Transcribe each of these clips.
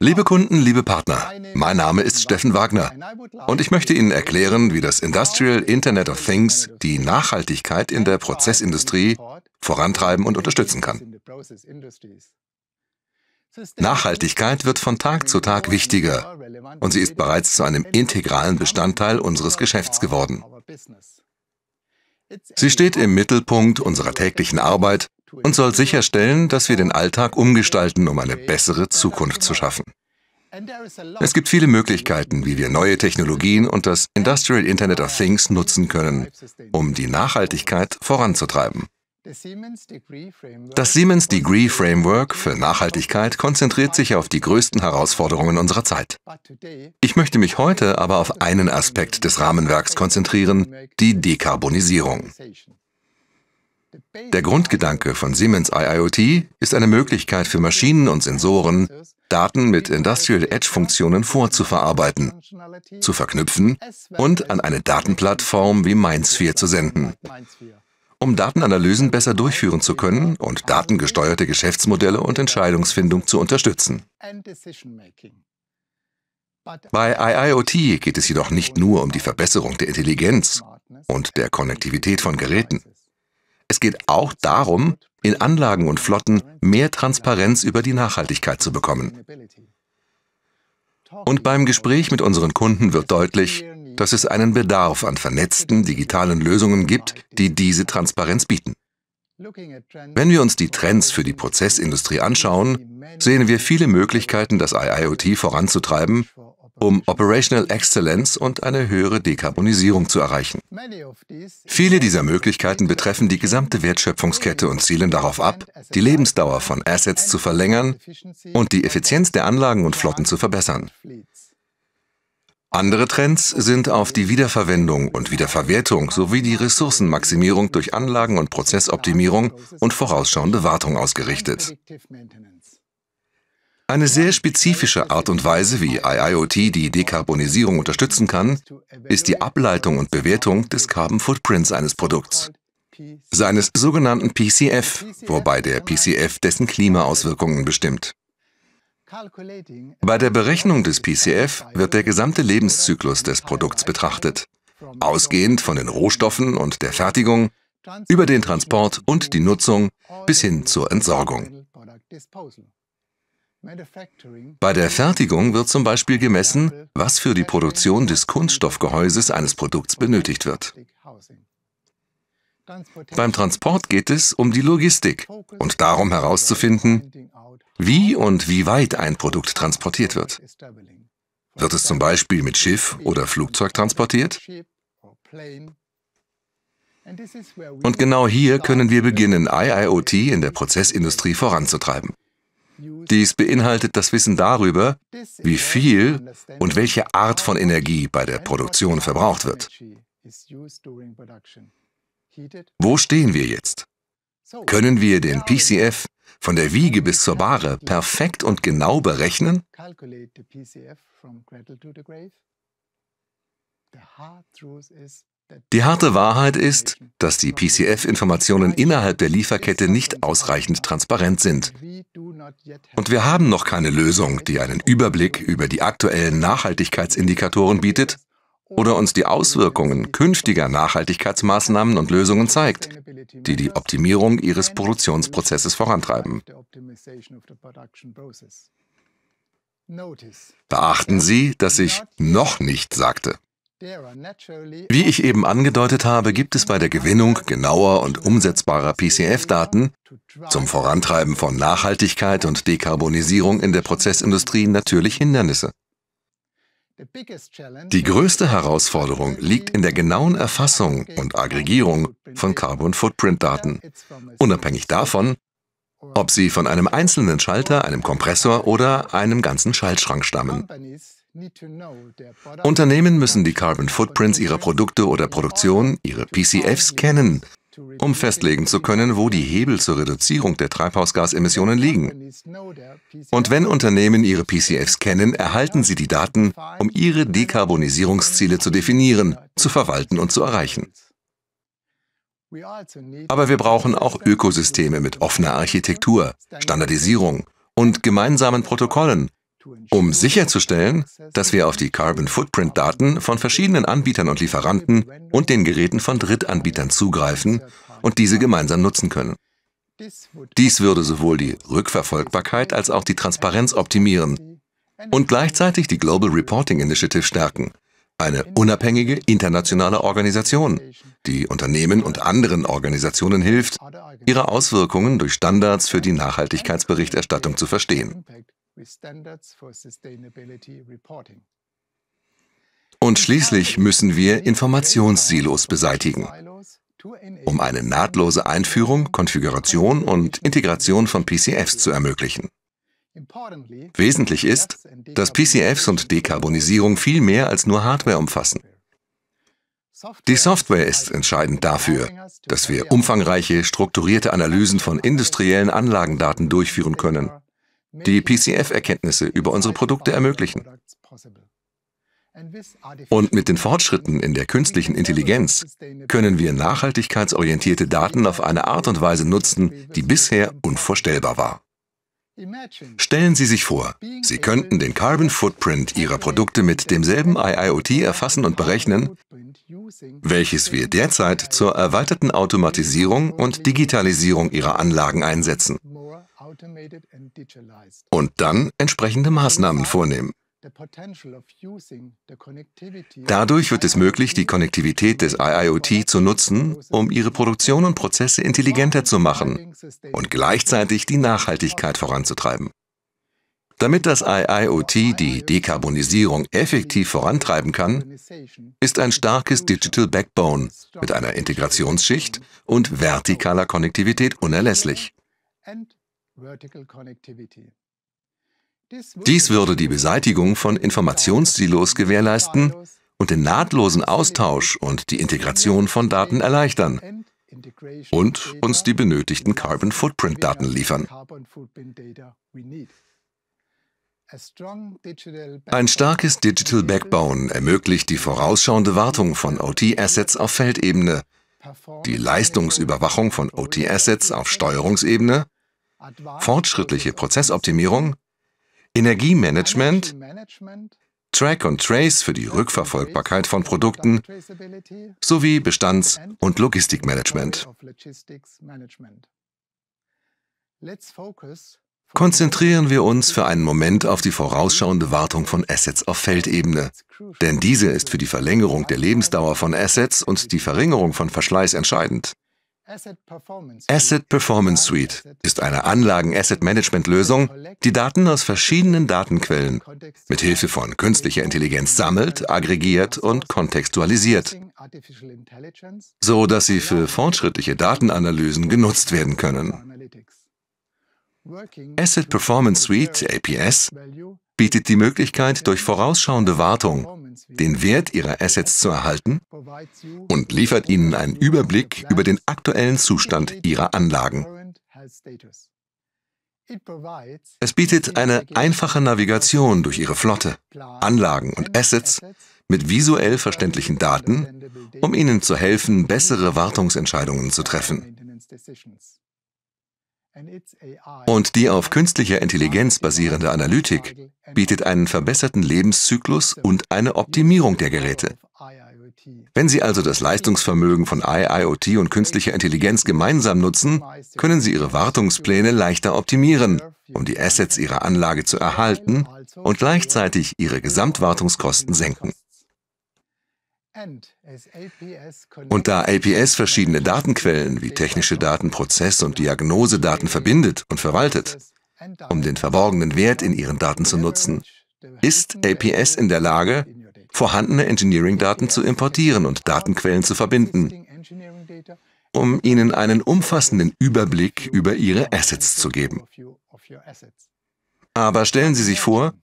Liebe Kunden, liebe Partner, mein Name ist Steffen Wagner und ich möchte Ihnen erklären, wie das Industrial Internet of Things die Nachhaltigkeit in der Prozessindustrie vorantreiben und unterstützen kann. Nachhaltigkeit wird von Tag zu Tag wichtiger und sie ist bereits zu einem integralen Bestandteil unseres Geschäfts geworden. Sie steht im Mittelpunkt unserer täglichen Arbeit und soll sicherstellen, dass wir den Alltag umgestalten, um eine bessere Zukunft zu schaffen. Es gibt viele Möglichkeiten, wie wir neue Technologien und das Industrial Internet of Things nutzen können, um die Nachhaltigkeit voranzutreiben. Das Siemens Degree Framework für Nachhaltigkeit konzentriert sich auf die größten Herausforderungen unserer Zeit. Ich möchte mich heute aber auf einen Aspekt des Rahmenwerks konzentrieren, die Dekarbonisierung. Der Grundgedanke von Siemens IIoT ist eine Möglichkeit für Maschinen und Sensoren, Daten mit Industrial Edge-Funktionen vorzuverarbeiten, zu verknüpfen und an eine Datenplattform wie MindSphere zu senden. Um Datenanalysen besser durchführen zu können und datengesteuerte Geschäftsmodelle und Entscheidungsfindung zu unterstützen. Bei IIoT geht es jedoch nicht nur um die Verbesserung der Intelligenz und der Konnektivität von Geräten. Es geht auch darum, in Anlagen und Flotten mehr Transparenz über die Nachhaltigkeit zu bekommen. Und beim Gespräch mit unseren Kunden wird deutlich, dass es einen Bedarf an vernetzten digitalen Lösungen gibt, die diese Transparenz bieten. Wenn wir uns die Trends für die Prozessindustrie anschauen, sehen wir viele Möglichkeiten, das IIoT voranzutreiben, um Operational Excellence und eine höhere Dekarbonisierung zu erreichen. Viele dieser Möglichkeiten betreffen die gesamte Wertschöpfungskette und zielen darauf ab, die Lebensdauer von Assets zu verlängern und die Effizienz der Anlagen und Flotten zu verbessern. Andere Trends sind auf die Wiederverwendung und Wiederverwertung sowie die Ressourcenmaximierung durch Anlagen- und Prozessoptimierung und vorausschauende Wartung ausgerichtet. Eine sehr spezifische Art und Weise, wie IIoT die Dekarbonisierung unterstützen kann, ist die Ableitung und Bewertung des Carbon Footprints eines Produkts, seines sogenannten PCF, wobei der PCF dessen Klimaauswirkungen bestimmt. Bei der Berechnung des PCF wird der gesamte Lebenszyklus des Produkts betrachtet, ausgehend von den Rohstoffen und der Fertigung, über den Transport und die Nutzung bis hin zur Entsorgung. Bei der Fertigung wird zum Beispiel gemessen, was für die Produktion des Kunststoffgehäuses eines Produkts benötigt wird. Beim Transport geht es um die Logistik und darum herauszufinden, wie und wie weit ein Produkt transportiert wird. Wird es zum Beispiel mit Schiff oder Flugzeug transportiert? Und genau hier können wir beginnen, IIoT in der Prozessindustrie voranzutreiben. Dies beinhaltet das Wissen darüber, wie viel und welche Art von Energie bei der Produktion verbraucht wird. Wo stehen wir jetzt? Können wir den PCF von der Wiege bis zur Bahre perfekt und genau berechnen? Die harte Wahrheit ist, dass die PCF-Informationen innerhalb der Lieferkette nicht ausreichend transparent sind. Und wir haben noch keine Lösung, die einen Überblick über die aktuellen Nachhaltigkeitsindikatoren bietet oder uns die Auswirkungen künftiger Nachhaltigkeitsmaßnahmen und Lösungen zeigt, die die Optimierung ihres Produktionsprozesses vorantreiben. Beachten Sie, dass ich noch nicht sagte. Wie ich eben angedeutet habe, gibt es bei der Gewinnung genauer und umsetzbarer PCF-Daten zum Vorantreiben von Nachhaltigkeit und Dekarbonisierung in der Prozessindustrie natürlich Hindernisse. Die größte Herausforderung liegt in der genauen Erfassung und Aggregierung von Carbon Footprint-Daten, unabhängig davon, ob sie von einem einzelnen Schalter, einem Kompressor oder einem ganzen Schaltschrank stammen. Unternehmen müssen die Carbon Footprints ihrer Produkte oder Produktion, ihre PCFs, kennen, um festlegen zu können, wo die Hebel zur Reduzierung der Treibhausgasemissionen liegen. Und wenn Unternehmen ihre PCFs kennen, erhalten sie die Daten, um ihre Dekarbonisierungsziele zu definieren, zu verwalten und zu erreichen. Aber wir brauchen auch Ökosysteme mit offener Architektur, Standardisierung und gemeinsamen Protokollen, um sicherzustellen, dass wir auf die Carbon Footprint-Daten von verschiedenen Anbietern und Lieferanten und den Geräten von Drittanbietern zugreifen und diese gemeinsam nutzen können. Dies würde sowohl die Rückverfolgbarkeit als auch die Transparenz optimieren und gleichzeitig die Global Reporting Initiative stärken, eine unabhängige internationale Organisation, die Unternehmen und anderen Organisationen hilft, ihre Auswirkungen durch Standards für die Nachhaltigkeitsberichterstattung zu verstehen with standards for sustainability reporting. Und schließlich müssen wir Informationssilos beseitigen. Um eine nahtlose Einführung, Konfiguration und Integration von PCFs zu ermöglichen. Wesentlich ist, dass PCFs und Dekarbonisierung viel mehr als nur Hardware umfassen. Die Software ist entscheidend dafür, dass wir umfangreiche, strukturierte Analysen von industriellen Anlagendaten durchführen können die PCF-Erkenntnisse über unsere Produkte ermöglichen. Und mit den Fortschritten in der künstlichen Intelligenz können wir nachhaltigkeitsorientierte Daten auf eine Art und Weise nutzen, die bisher unvorstellbar war. Stellen Sie sich vor, Sie könnten den Carbon Footprint Ihrer Produkte mit demselben IIoT erfassen und berechnen, welches wir derzeit zur erweiterten Automatisierung und Digitalisierung Ihrer Anlagen einsetzen, und dann entsprechende Maßnahmen vornehmen. Dadurch wird es möglich, die Konnektivität des IIoT zu nutzen, um ihre Produktion und Prozesse intelligenter zu machen und gleichzeitig die Nachhaltigkeit voranzutreiben. Damit das IIoT die Dekarbonisierung effektiv vorantreiben kann, ist ein starkes Digital Backbone mit einer Integrationsschicht und vertikaler Konnektivität unerlässlich. Dies würde die Beseitigung von Informationssilos gewährleisten und den nahtlosen Austausch und die Integration von Daten erleichtern und uns die benötigten Carbon Footprint Daten liefern. Ein starkes Digital Backbone ermöglicht die vorausschauende Wartung von OT-Assets auf Feldebene, die Leistungsüberwachung von OT-Assets auf Steuerungsebene fortschrittliche Prozessoptimierung, Energiemanagement, Track und Trace für die Rückverfolgbarkeit von Produkten sowie Bestands- und Logistikmanagement. Konzentrieren wir uns für einen Moment auf die vorausschauende Wartung von Assets auf Feldebene, denn diese ist für die Verlängerung der Lebensdauer von Assets und die Verringerung von Verschleiß entscheidend. Asset Performance Suite ist eine Anlagen-Asset-Management-Lösung, die Daten aus verschiedenen Datenquellen mit Hilfe von künstlicher Intelligenz sammelt, aggregiert und kontextualisiert, so dass sie für fortschrittliche Datenanalysen genutzt werden können. Asset Performance Suite, APS, bietet die Möglichkeit, durch vorausschauende Wartung den Wert ihrer Assets zu erhalten und liefert Ihnen einen Überblick über den aktuellen Zustand Ihrer Anlagen. Es bietet eine einfache Navigation durch Ihre Flotte, Anlagen und Assets mit visuell verständlichen Daten, um Ihnen zu helfen, bessere Wartungsentscheidungen zu treffen. Und die auf künstlicher Intelligenz basierende Analytik bietet einen verbesserten Lebenszyklus und eine Optimierung der Geräte. Wenn Sie also das Leistungsvermögen von IIoT und künstlicher Intelligenz gemeinsam nutzen, können Sie Ihre Wartungspläne leichter optimieren, um die Assets Ihrer Anlage zu erhalten und gleichzeitig Ihre Gesamtwartungskosten senken. Und da APS verschiedene Datenquellen wie technische Daten, Prozess- und Diagnosedaten verbindet und verwaltet, um den verborgenen Wert in ihren Daten zu nutzen, ist APS in der Lage, vorhandene Engineering-Daten zu importieren und Datenquellen zu verbinden, um Ihnen einen umfassenden Überblick über Ihre Assets zu geben. Aber stellen Sie sich vor,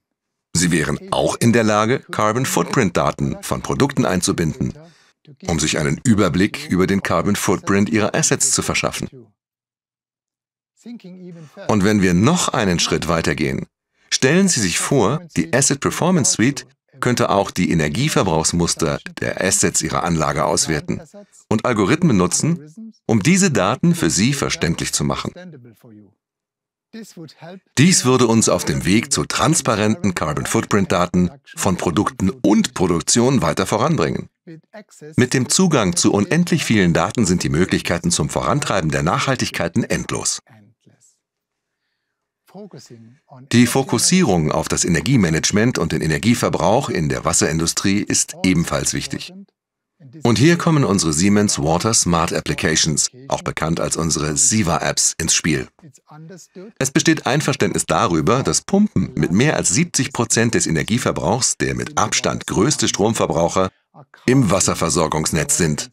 Sie wären auch in der Lage, Carbon Footprint-Daten von Produkten einzubinden, um sich einen Überblick über den Carbon Footprint Ihrer Assets zu verschaffen. Und wenn wir noch einen Schritt weitergehen, stellen Sie sich vor, die Asset Performance Suite könnte auch die Energieverbrauchsmuster der Assets Ihrer Anlage auswerten und Algorithmen nutzen, um diese Daten für Sie verständlich zu machen. Dies würde uns auf dem Weg zu transparenten Carbon Footprint-Daten von Produkten und Produktion weiter voranbringen. Mit dem Zugang zu unendlich vielen Daten sind die Möglichkeiten zum Vorantreiben der Nachhaltigkeiten endlos. Die Fokussierung auf das Energiemanagement und den Energieverbrauch in der Wasserindustrie ist also ebenfalls wichtig. Und hier kommen unsere Siemens Water Smart Applications, auch bekannt als unsere SIVA-Apps, ins Spiel. Es besteht Einverständnis darüber, dass Pumpen mit mehr als 70 Prozent des Energieverbrauchs der mit Abstand größte Stromverbraucher im Wasserversorgungsnetz sind.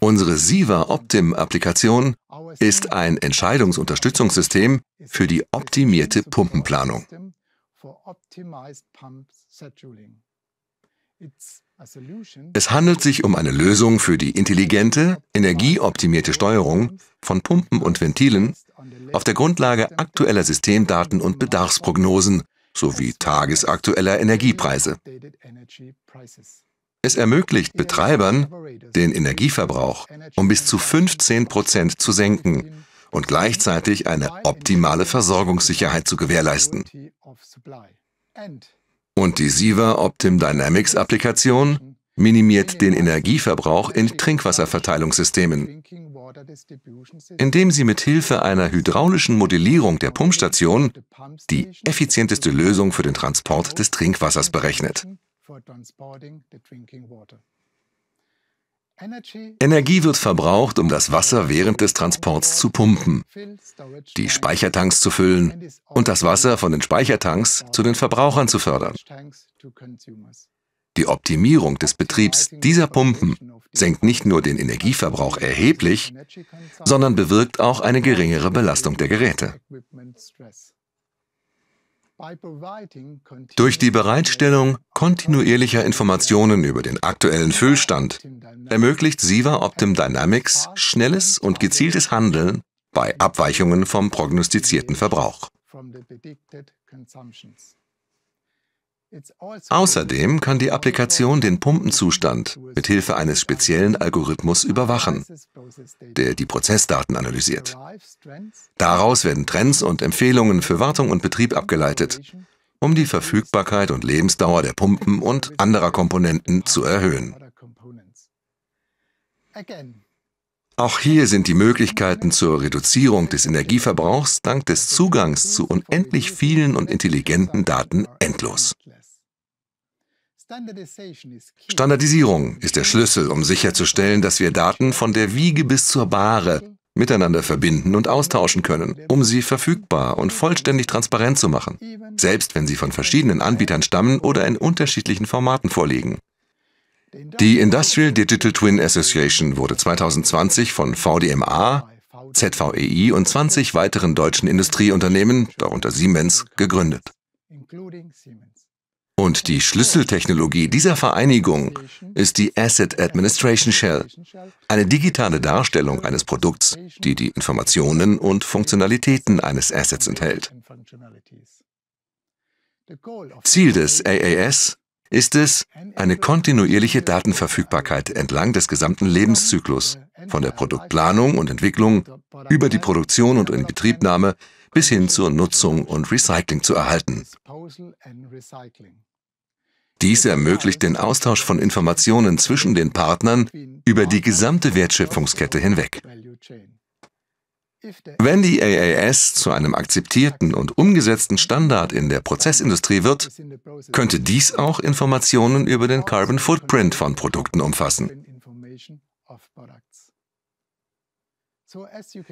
Unsere Siva Optim-Applikation ist ein Entscheidungsunterstützungssystem für die optimierte Pumpenplanung. Es handelt sich um eine Lösung für die intelligente, energieoptimierte Steuerung von Pumpen und Ventilen auf der Grundlage aktueller Systemdaten und Bedarfsprognosen sowie tagesaktueller Energiepreise. Es ermöglicht Betreibern, den Energieverbrauch um bis zu 15 Prozent zu senken und gleichzeitig eine optimale Versorgungssicherheit zu gewährleisten. Und die Siva Optim Dynamics Applikation minimiert den Energieverbrauch in Trinkwasserverteilungssystemen. Indem sie mit Hilfe einer hydraulischen Modellierung der Pumpstation die effizienteste Lösung für den Transport des Trinkwassers berechnet. Energie wird verbraucht, um das Wasser während des Transports zu pumpen, die Speichertanks zu füllen und das Wasser von den Speichertanks zu den Verbrauchern zu fördern. Die Optimierung des Betriebs dieser Pumpen senkt nicht nur den Energieverbrauch erheblich, sondern bewirkt auch eine geringere Belastung der Geräte. Durch die Bereitstellung kontinuierlicher Informationen über den aktuellen Füllstand ermöglicht Siva Optim Dynamics schnelles und gezieltes Handeln bei Abweichungen vom prognostizierten Verbrauch. Außerdem kann die Applikation den Pumpenzustand mit Hilfe eines speziellen Algorithmus überwachen, der die Prozessdaten analysiert. Daraus werden Trends und Empfehlungen für Wartung und Betrieb abgeleitet, um die Verfügbarkeit und Lebensdauer der Pumpen und anderer Komponenten zu erhöhen. Auch hier sind die Möglichkeiten zur Reduzierung des Energieverbrauchs dank des Zugangs zu unendlich vielen und intelligenten Daten endlos. Standardisierung ist der Schlüssel, um sicherzustellen, dass wir Daten von der Wiege bis zur Bahre miteinander verbinden und austauschen können, um sie verfügbar und vollständig transparent zu machen, selbst wenn sie von verschiedenen Anbietern stammen oder in unterschiedlichen Formaten vorliegen. Die Industrial Digital Twin Association wurde 2020 von VDMA, ZVEI und 20 weiteren deutschen Industrieunternehmen, darunter Siemens, gegründet. Und die Schlüsseltechnologie dieser Vereinigung ist die Asset Administration Shell, eine digitale Darstellung eines Produkts, die die Informationen und Funktionalitäten eines Assets enthält. Ziel des AAS ist es, eine kontinuierliche Datenverfügbarkeit entlang des gesamten Lebenszyklus, von der Produktplanung und Entwicklung über die Produktion und Inbetriebnahme bis hin zur Nutzung und Recycling zu erhalten. Dies ermöglicht den Austausch von Informationen zwischen den Partnern über die gesamte Wertschöpfungskette hinweg. Wenn die AAS zu einem akzeptierten und umgesetzten Standard in der Prozessindustrie wird, könnte dies auch Informationen über den Carbon Footprint von Produkten umfassen.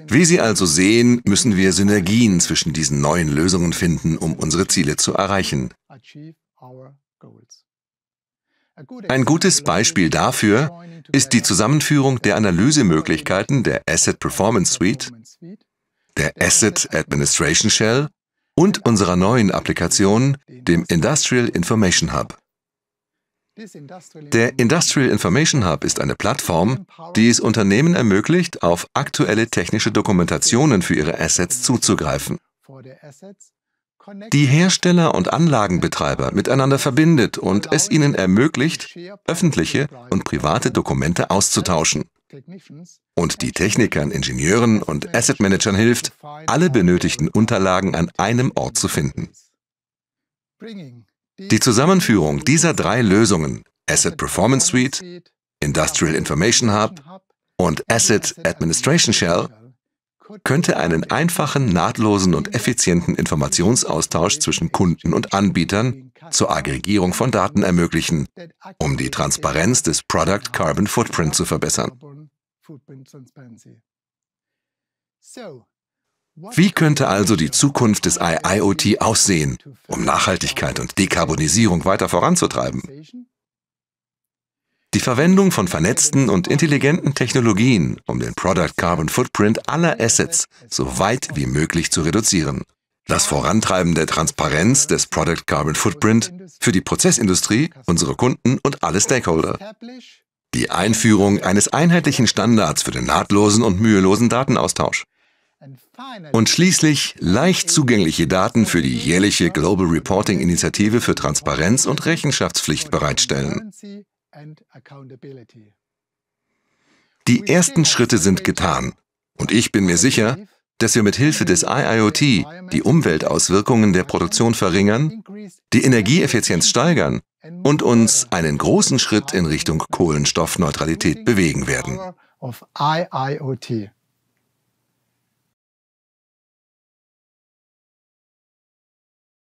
Wie Sie also sehen, müssen wir Synergien zwischen diesen neuen Lösungen finden, um unsere Ziele zu erreichen. Ein gutes Beispiel dafür ist die Zusammenführung der Analysemöglichkeiten der Asset Performance Suite, der Asset Administration Shell und unserer neuen Applikation, dem Industrial Information Hub. Der Industrial Information Hub ist eine Plattform, die es Unternehmen ermöglicht, auf aktuelle technische Dokumentationen für ihre Assets zuzugreifen, die Hersteller und Anlagenbetreiber miteinander verbindet und es ihnen ermöglicht, öffentliche und private Dokumente auszutauschen und die Technikern, Ingenieuren und Asset-Managern hilft, alle benötigten Unterlagen an einem Ort zu finden. Die Zusammenführung dieser drei Lösungen, Asset Performance Suite, Industrial Information Hub und Asset Administration Shell, könnte einen einfachen, nahtlosen und effizienten Informationsaustausch zwischen Kunden und Anbietern zur Aggregierung von Daten ermöglichen, um die Transparenz des Product Carbon Footprint zu verbessern. Wie könnte also die Zukunft des IIoT aussehen, um Nachhaltigkeit und Dekarbonisierung weiter voranzutreiben? Die Verwendung von vernetzten und intelligenten Technologien, um den Product Carbon Footprint aller Assets so weit wie möglich zu reduzieren. Das Vorantreiben der Transparenz des Product Carbon Footprint für die Prozessindustrie, unsere Kunden und alle Stakeholder. Die Einführung eines einheitlichen Standards für den nahtlosen und mühelosen Datenaustausch. Und schließlich leicht zugängliche Daten für die jährliche Global Reporting Initiative für Transparenz und Rechenschaftspflicht bereitstellen. Die ersten Schritte sind getan und ich bin mir sicher, dass wir mit Hilfe des IIoT die Umweltauswirkungen der Produktion verringern, die Energieeffizienz steigern und uns einen großen Schritt in Richtung Kohlenstoffneutralität bewegen werden.